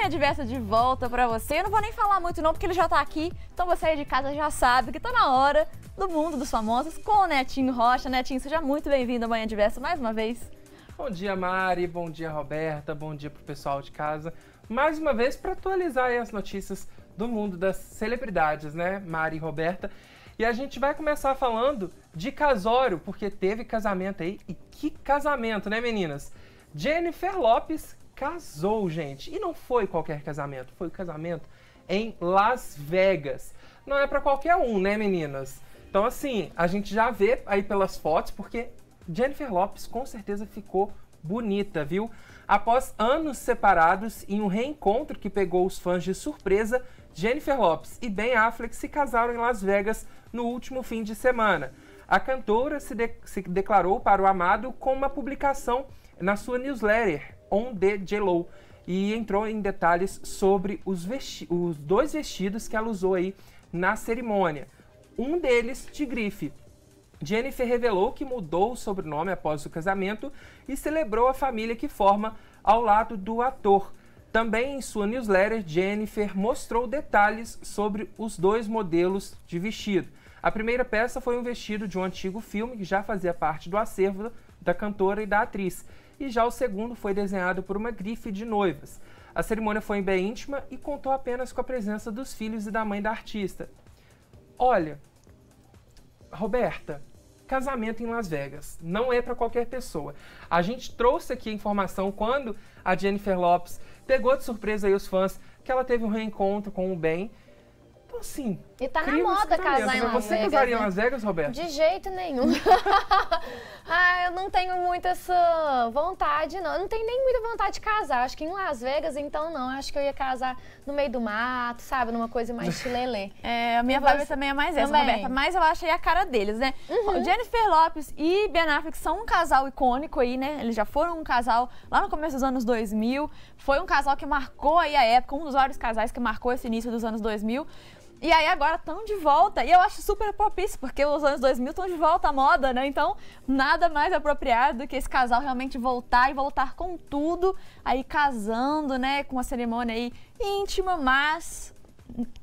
Cunha é Diversa de volta para você. Eu não vou nem falar muito não, porque ele já está aqui. Então você aí de casa já sabe que está na hora do Mundo dos Famosos com o Netinho Rocha. Netinho, seja muito bem-vindo à Manhã Diversa mais uma vez. Bom dia, Mari. Bom dia, Roberta. Bom dia pro pessoal de casa. Mais uma vez para atualizar as notícias do mundo das celebridades, né, Mari e Roberta. E a gente vai começar falando de casório, porque teve casamento aí. E que casamento, né, meninas? Jennifer Lopes casou, gente. E não foi qualquer casamento, foi o um casamento em Las Vegas. Não é para qualquer um, né, meninas? Então, assim, a gente já vê aí pelas fotos, porque Jennifer Lopes com certeza ficou bonita, viu? Após anos separados, e um reencontro que pegou os fãs de surpresa, Jennifer Lopes e Ben Affleck se casaram em Las Vegas no último fim de semana. A cantora se, de se declarou para o amado com uma publicação na sua newsletter, On The Jello e entrou em detalhes sobre os, os dois vestidos que ela usou aí na cerimônia. Um deles de grife, Jennifer revelou que mudou o sobrenome após o casamento e celebrou a família que forma ao lado do ator. Também em sua newsletter, Jennifer mostrou detalhes sobre os dois modelos de vestido. A primeira peça foi um vestido de um antigo filme que já fazia parte do acervo da cantora e da atriz e já o segundo foi desenhado por uma grife de noivas. A cerimônia foi bem íntima e contou apenas com a presença dos filhos e da mãe da artista. Olha, Roberta, casamento em Las Vegas não é para qualquer pessoa. A gente trouxe aqui a informação quando a Jennifer Lopes pegou de surpresa os fãs que ela teve um reencontro com o Ben. Então, assim, e tá na moda casar né? em Las Você Vegas, casaria né? em Las Vegas, Roberto? De jeito nenhum. ah, eu não tenho muita essa vontade, não. Eu não tenho nem muita vontade de casar. Acho que em Las Vegas, então, não. Acho que eu ia casar no meio do mato, sabe? Numa coisa mais chilelê. É, a minha vibe também é mais essa, também. Roberta. Mas eu achei a cara deles, né? Uhum. Jennifer Lopes e Ben Affleck são um casal icônico aí, né? Eles já foram um casal lá no começo dos anos 2000. Foi um casal que marcou aí a época, um dos vários casais que marcou esse início dos anos 2000. E aí agora estão de volta. E eu acho super propício, porque os anos 2000 estão de volta à moda, né? Então, nada mais apropriado do que esse casal realmente voltar e voltar com tudo, aí casando, né, com uma cerimônia aí íntima, mas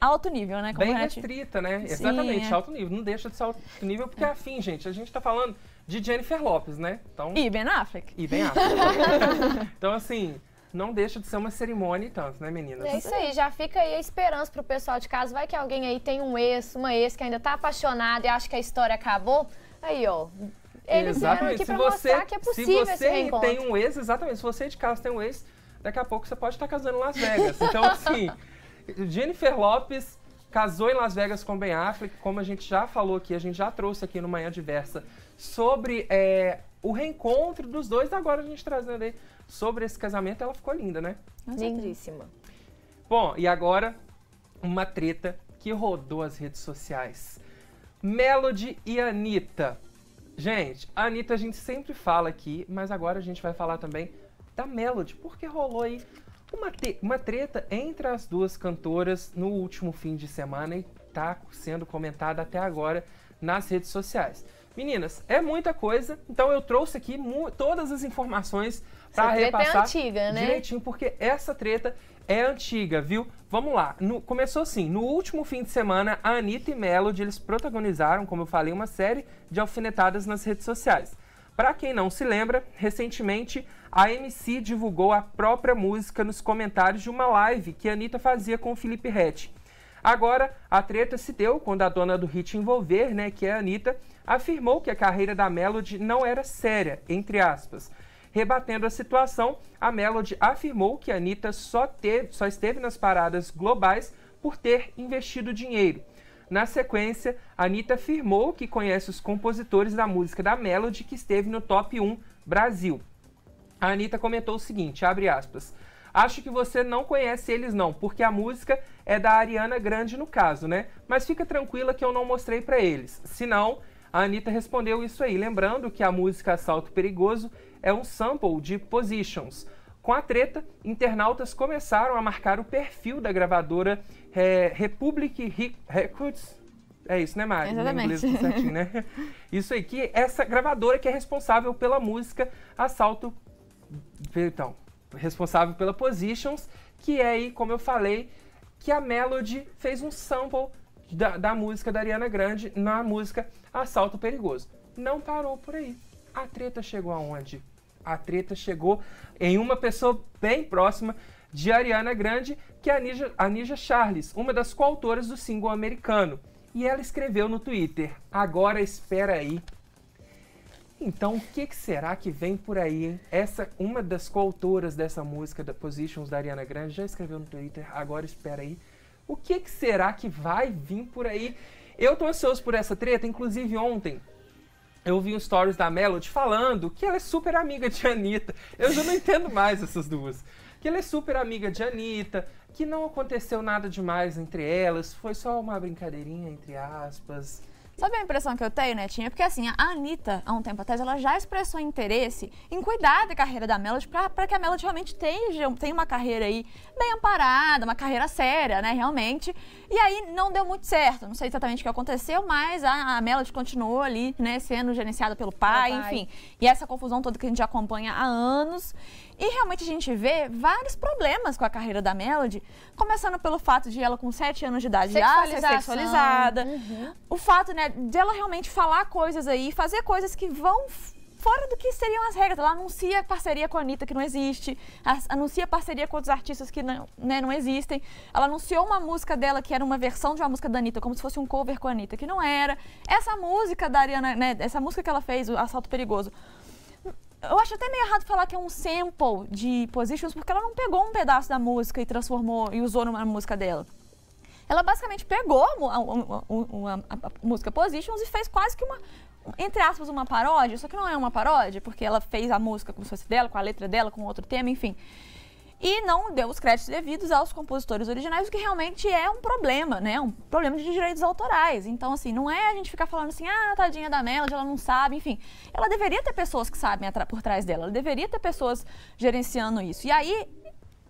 alto nível, né? Como Bem restrita, né? Sim, Exatamente, é. alto nível. Não deixa de ser alto nível, porque é. afim, gente, a gente tá falando de Jennifer Lopes, né? Então... E Ben Affleck. E Ben Affleck. então, assim, não deixa de ser uma cerimônia e tanto, né, meninas? É isso aí, já fica aí a esperança pro pessoal de casa. Vai que alguém aí tem um ex, uma ex que ainda tá apaixonada e acha que a história acabou. Aí, ó, eles exatamente. vieram aqui você, mostrar que é possível Se você tem um ex, exatamente, se você de casa tem um ex, daqui a pouco você pode estar tá casando em Las Vegas. Então, assim, Jennifer Lopes casou em Las Vegas com Ben Affleck, como a gente já falou aqui, a gente já trouxe aqui no Manhã Diversa, sobre é, o reencontro dos dois, agora a gente trazendo aí sobre esse casamento, ela ficou linda, né? Lindíssima. Bom, e agora uma treta que rodou as redes sociais. Melody e Anitta. Gente, a Anitta a gente sempre fala aqui, mas agora a gente vai falar também da Melody, porque rolou aí uma, uma treta entre as duas cantoras no último fim de semana e tá sendo comentada até agora nas redes sociais. Meninas, é muita coisa, então eu trouxe aqui todas as informações para repassar. Essa treta é antiga, né? Direitinho, porque essa treta é antiga, viu? Vamos lá. No, começou assim, no último fim de semana, a Anitta e Melody, eles protagonizaram, como eu falei, uma série de alfinetadas nas redes sociais. Para quem não se lembra, recentemente a MC divulgou a própria música nos comentários de uma live que a Anitta fazia com o Felipe Rett. Agora, a treta se deu quando a dona do hit envolver, né, que é a Anitta, afirmou que a carreira da Melody não era séria, entre aspas. Rebatendo a situação, a Melody afirmou que a Anitta só, teve, só esteve nas paradas globais por ter investido dinheiro. Na sequência, a Anitta afirmou que conhece os compositores da música da Melody que esteve no top 1 Brasil. A Anitta comentou o seguinte, abre aspas, Acho que você não conhece eles não, porque a música é da Ariana Grande no caso, né? Mas fica tranquila que eu não mostrei para eles. Senão, a Anitta respondeu isso aí, lembrando que a música Assalto Perigoso é um sample de Positions. Com a treta, internautas começaram a marcar o perfil da gravadora é, Republic Records. É isso, né, Mari? Exatamente. inglês, certinho, né? Isso aí, que essa gravadora que é responsável pela música Assalto... Então, responsável pela Positions, que é aí, como eu falei, que a Melody fez um sample da, da música da Ariana Grande na música Assalto Perigoso. Não parou por aí. A treta chegou aonde? A treta chegou em uma pessoa bem próxima de Ariana Grande, que é a Ninja, a Nija Charles, uma das coautoras do single americano. E ela escreveu no Twitter: Agora espera aí então, o que, que, será que vem por aí, hein? Essa, uma das coautoras dessa música, da Positions, da Ariana Grande, já escreveu no Twitter, agora espera aí. O que, que será que vai vir por aí? Eu tô ansioso por essa treta, inclusive ontem eu vi um stories da Melody falando que ela é super amiga de Anitta. Eu já não entendo mais essas duas. Que ela é super amiga de Anitta, que não aconteceu nada demais entre elas, foi só uma brincadeirinha, entre aspas Sabe a impressão que eu tenho, Netinha? Porque assim, a Anitta, há um tempo atrás, ela já expressou interesse em cuidar da carreira da Melody para que a Melody realmente tenha, tenha uma carreira aí bem amparada, uma carreira séria, né, realmente. E aí não deu muito certo, não sei exatamente o que aconteceu, mas a, a Melody continuou ali, né, sendo gerenciada pelo pai, enfim. E essa confusão toda que a gente acompanha há anos. E realmente a gente vê vários problemas com a carreira da Melody, começando pelo fato de ela com 7 anos de idade já ser sexualizada, uhum. o fato né, de ela realmente falar coisas aí, fazer coisas que vão fora do que seriam as regras. Ela anuncia parceria com a Anitta que não existe, anuncia parceria com outros artistas que não, né, não existem. Ela anunciou uma música dela que era uma versão de uma música da Anitta, como se fosse um cover com a Anitta, que não era. Essa música da Ariana, né, essa música que ela fez, o Assalto Perigoso, eu acho até meio errado falar que é um sample de Positions, porque ela não pegou um pedaço da música e transformou e usou numa música dela. Ela basicamente pegou a, música Positions e fez quase que uma, entre aspas, uma paródia, só que não é uma paródia, porque ela fez a música como se fosse dela, com a letra dela, com outro tema, enfim e não deu os créditos devidos aos compositores originais, o que realmente é um problema, né? Um problema de direitos autorais. Então, assim, não é a gente ficar falando assim, ah, tadinha da Melody, ela não sabe, enfim. Ela deveria ter pessoas que sabem por trás dela, ela deveria ter pessoas gerenciando isso. E aí,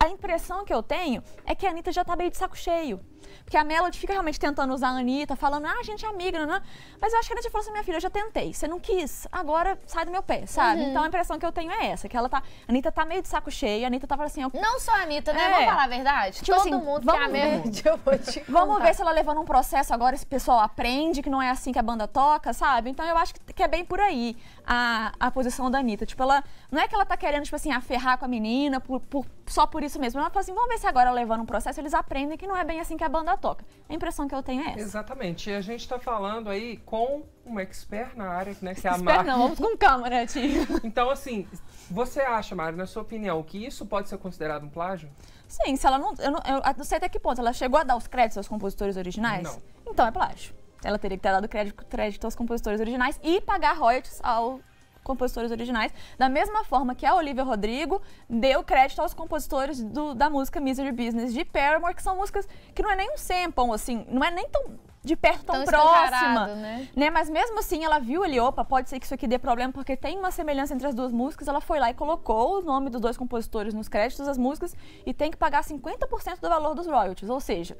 a impressão que eu tenho é que a Anitta já tá meio de saco cheio. Porque a Melody fica realmente tentando usar a Anitta, falando, ah, a gente é amiga, né? mas eu acho que a Anitta falou assim, minha filha, eu já tentei, você não quis, agora sai do meu pé, sabe? Uhum. Então a impressão que eu tenho é essa, que ela tá, a Anitta tá meio de saco cheio, a Anitta tá falando assim... Eu... Não só a Anitta, né? É. Vamos falar a verdade? Tipo Todo assim, mundo quer é ver. a Melody, eu vou te Vamos ver se ela levando um processo agora, esse pessoal aprende que não é assim que a banda toca, sabe? Então eu acho que é bem por aí a, a posição da Anitta. Tipo, ela, não é que ela tá querendo, tipo assim, aferrar com a menina por, por só por isso mesmo. Ela fala assim, vamos ver se agora levando um processo, eles aprendem que não é bem assim que a banda toca. A impressão que eu tenho é essa. Exatamente. E a gente está falando aí com uma expert na área, né? Que é a Mari. não, vamos com calma, né, tia? Então, assim, você acha, Mari, na sua opinião, que isso pode ser considerado um plágio? Sim, se ela não. Eu não, eu não sei até que ponto. Ela chegou a dar os créditos aos compositores originais? Não. Então é plágio. Ela teria que ter dado crédito, crédito aos compositores originais e pagar royalties ao compositores originais, da mesma forma que a Olivia Rodrigo deu crédito aos compositores do, da música Misery Business de Paramore, que são músicas que não é nem um sample, assim, não é nem tão de perto tão, tão próxima, né? né? Mas mesmo assim, ela viu ali, opa, pode ser que isso aqui dê problema, porque tem uma semelhança entre as duas músicas, ela foi lá e colocou o nome dos dois compositores nos créditos das músicas e tem que pagar 50% do valor dos royalties, ou seja,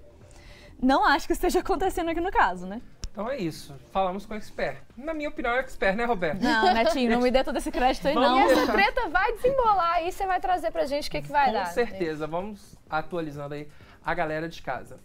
não acho que esteja acontecendo aqui no caso, né? Então é isso. Falamos com o expert. Na minha opinião, é o expert, né, Roberto? Não, Netinho, não me dê todo esse crédito aí, não. E essa treta vai desembolar aí, você vai trazer pra gente o que, que vai com dar. Com certeza. Né? Vamos atualizando aí a galera de casa.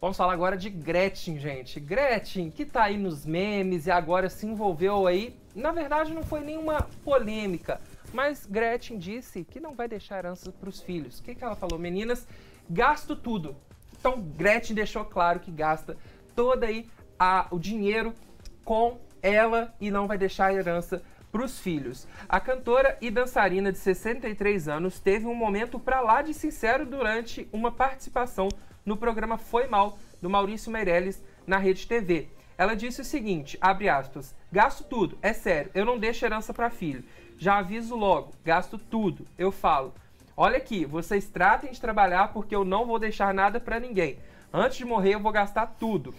Vamos falar agora de Gretchen, gente. Gretchen, que tá aí nos memes e agora se envolveu aí. Na verdade, não foi nenhuma polêmica, mas Gretchen disse que não vai deixar herança pros filhos. O que, que ela falou? Meninas, gasto tudo. Então, Gretchen deixou claro que gasta toda aí a, o dinheiro com ela e não vai deixar a herança para os filhos. A cantora e dançarina de 63 anos teve um momento para lá de sincero durante uma participação no programa Foi Mal, do Maurício Meirelles, na Rede TV. Ela disse o seguinte, abre aspas, gasto tudo, é sério, eu não deixo herança para filho. Já aviso logo, gasto tudo, eu falo. Olha aqui, vocês tratem de trabalhar porque eu não vou deixar nada para ninguém. Antes de morrer eu vou gastar tudo.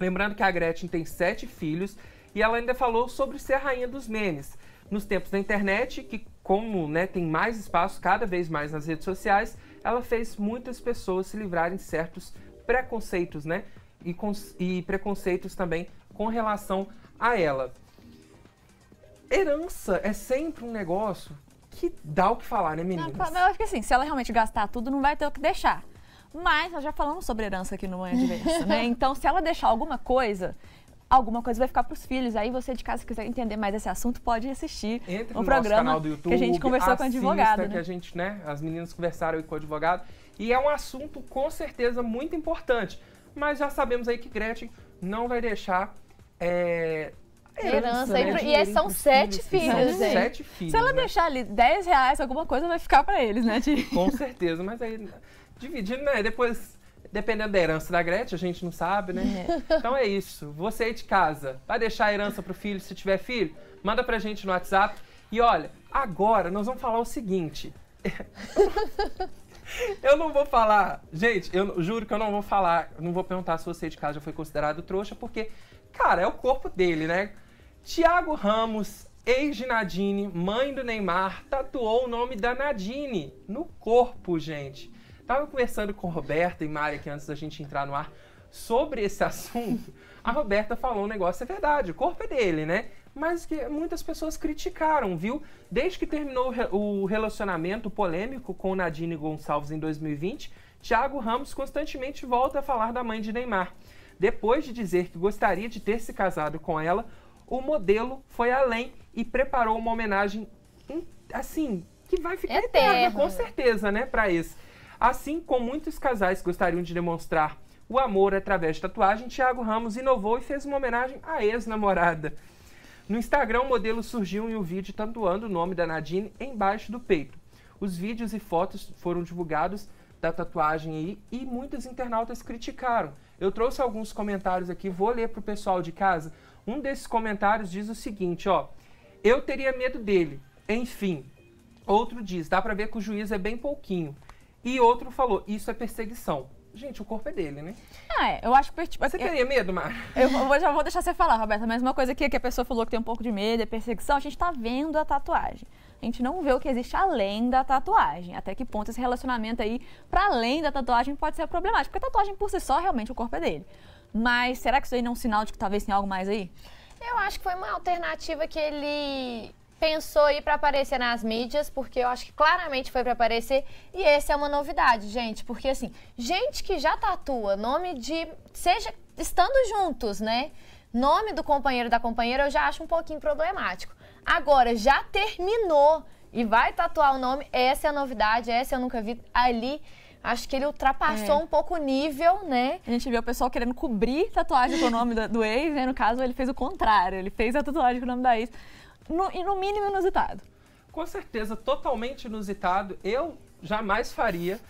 Lembrando que a Gretchen tem sete filhos e ela ainda falou sobre ser a rainha dos memes. Nos tempos da internet, que como né, tem mais espaço cada vez mais nas redes sociais, ela fez muitas pessoas se livrarem de certos preconceitos, né? E, e preconceitos também com relação a ela. Herança é sempre um negócio que dá o que falar, né, meninas? Não, eu acho que assim, se ela realmente gastar tudo, não vai ter o que deixar. Mas nós já falamos sobre herança aqui no Manhã de né? Então, se ela deixar alguma coisa, alguma coisa vai ficar para os filhos. Aí você de casa, se quiser entender mais esse assunto, pode assistir Entre o no programa canal do YouTube, que a gente conversou com o advogado. Né? Que a gente, né? As meninas conversaram com o advogado. E é um assunto, com certeza, muito importante. Mas já sabemos aí que Gretchen não vai deixar... É, herança. herança né? né e, e é, são sete filhos, filhos são sete filhos. Se ela né? deixar ali 10 reais, alguma coisa vai ficar para eles, né, Ti? Com certeza, mas aí dividindo, né? Depois, dependendo da herança da Gretchen, a gente não sabe, né? É. Então é isso. Você aí de casa, vai deixar a herança pro filho se tiver filho? Manda pra gente no WhatsApp. E olha, agora nós vamos falar o seguinte. Eu não vou falar, gente, eu juro que eu não vou falar, não vou perguntar se você de casa já foi considerado trouxa, porque, cara, é o corpo dele, né? Tiago Ramos, ex-Nadine, mãe do Neymar, tatuou o nome da Nadine no corpo, gente. Tava conversando com Roberta e Mari aqui antes da gente entrar no ar sobre esse assunto. A Roberta falou um negócio, é verdade, o corpo é dele, né? Mas que muitas pessoas criticaram, viu? Desde que terminou o relacionamento polêmico com Nadine Gonçalves em 2020, Thiago Ramos constantemente volta a falar da mãe de Neymar. Depois de dizer que gostaria de ter se casado com ela, o modelo foi além e preparou uma homenagem hum, assim que vai ficar eterna, é eterna com certeza, né, para isso. Assim como muitos casais gostariam de demonstrar o amor através de tatuagem, Thiago Ramos inovou e fez uma homenagem à ex-namorada. No Instagram, o modelo surgiu em um vídeo tatuando o nome da Nadine embaixo do peito. Os vídeos e fotos foram divulgados da tatuagem aí e muitos internautas criticaram. Eu trouxe alguns comentários aqui, vou ler para o pessoal de casa. Um desses comentários diz o seguinte, ó: "Eu teria medo dele". Enfim, outro diz: "Dá para ver que o juiz é bem pouquinho". E outro falou, isso é perseguição. Gente, o corpo é dele, né? Ah, é. Eu acho que. Tipo, você eu, teria medo, Mar. Eu, já vou deixar você falar, Roberta, mas uma coisa aqui que a pessoa falou que tem um pouco de medo, é perseguição, a gente tá vendo a tatuagem. A gente não vê o que existe além da tatuagem. Até que ponto esse relacionamento aí, para além da tatuagem, pode ser problemático. Porque a tatuagem por si só, realmente, o corpo é dele. Mas será que isso aí não é um sinal de que talvez tenha algo mais aí? Eu acho que foi uma alternativa que ele pensou aí para aparecer nas mídias, porque eu acho que claramente foi para aparecer. E essa é uma novidade, gente, porque assim, gente que já tatua nome de seja estando juntos, né? Nome do companheiro da companheira eu já acho um pouquinho problemático. Agora já terminou e vai tatuar o nome, essa é a novidade, essa eu nunca vi ali. Acho que ele ultrapassou é. um pouco o nível, né? A gente viu o pessoal querendo cobrir tatuagem com o nome do, do ex, né? No caso, ele fez o contrário. Ele fez a tatuagem com o nome da ex no, no mínimo inusitado. Com certeza, totalmente inusitado. Eu jamais faria.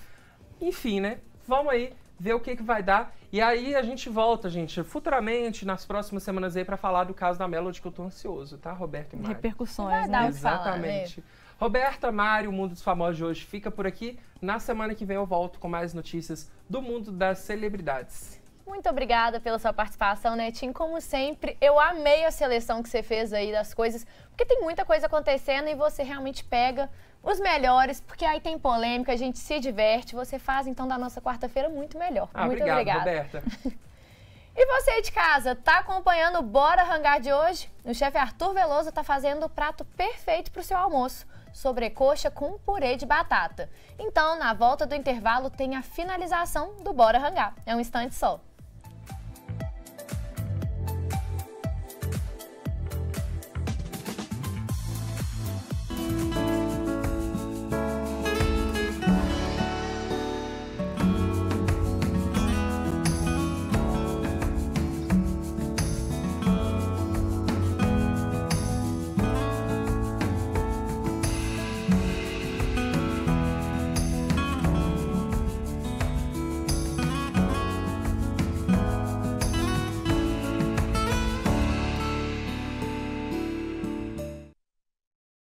Enfim, né? Vamos aí ver o que, que vai dar. E aí a gente volta, gente, futuramente, nas próximas semanas aí, para falar do caso da Melody, que eu tô ansioso, tá, Roberto e Mário? Repercussões, né? Exatamente. Falar, né? Roberta, Mário, o Mundo dos Famosos de hoje fica por aqui. Na semana que vem eu volto com mais notícias do mundo das celebridades. Muito obrigada pela sua participação, Netinho. Como sempre, eu amei a seleção que você fez aí das coisas, porque tem muita coisa acontecendo e você realmente pega os melhores, porque aí tem polêmica, a gente se diverte, você faz então da nossa quarta-feira muito melhor. Ah, muito obrigado, obrigada. Roberta. E você de casa, tá acompanhando o Bora Rangar de hoje? O chefe Arthur Veloso tá fazendo o prato perfeito para o seu almoço, sobrecoxa com purê de batata. Então, na volta do intervalo tem a finalização do Bora Rangar. É um instante só.